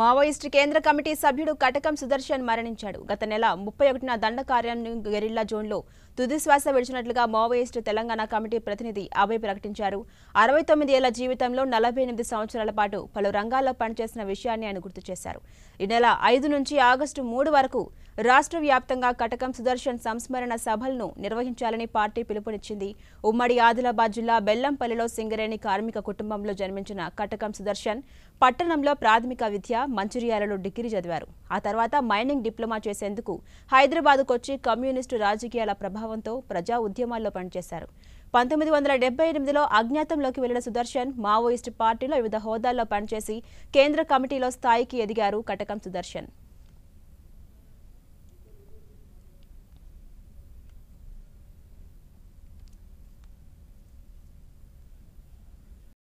Maoist కేంద్ర committee సభ్యుడు కటకం సుదర్శన్ మరణించాడు గత నెల ముప్పై ఒకటిన దండ కార్యాలయం గెరిల్లా జోన్లో తుదిశ్వాస విడిచినట్లుగా మావోయిస్టు తెలంగాణ కమిటీ ప్రతినిధి అభయ్ ప్రకటించారు అరవై తొమ్మిది ఏళ్ల జీవితంలో నలభై ఎనిమిది సంవత్సరాల పాటు పలు రంగాల్లో పనిచేసిన విషయాన్ని ఆయన గుర్తు చేశారు ఈ నెల ఐదు నుంచి ఆగస్టు మూడు వరకు రాష్ట్ర వ్యాప్తంగా కటకం సుదర్శన్ సంస్మరణ సభలను నిర్వహించాలని పార్టీ పిలుపునిచ్చింది ఉమ్మడి ఆదిలాబాద్ జిల్లా బెల్లంపల్లిలో సింగరేణి కార్మిక కుటుంబంలో జన్మించిన కటకం సుదర్శన్ పట్టణంలో ప్రాథమిక విద్య మంచిర్యాలలో డిగ్రీ చదివారు ఆ తర్వాత మైనింగ్ డిప్లొమా చేసేందుకు హైదరాబాద్కు వచ్చి కమ్యూనిస్టు రాజకీయాల ప్రభావంతో ప్రజా ఉద్యమాల్లో పనిచేశారు పంతొమ్మిది వందల డెబ్బై ఎనిమిదిలో అజ్ఞాతంలోకి వెళ్లిన సుదర్శన్ మావోయిస్టు పార్టీలో వివిధ హోదాల్లో పనిచేసి కేంద్ర కమిటీలో స్థాయికి ఎదిగారు కటకం సుదర్శన్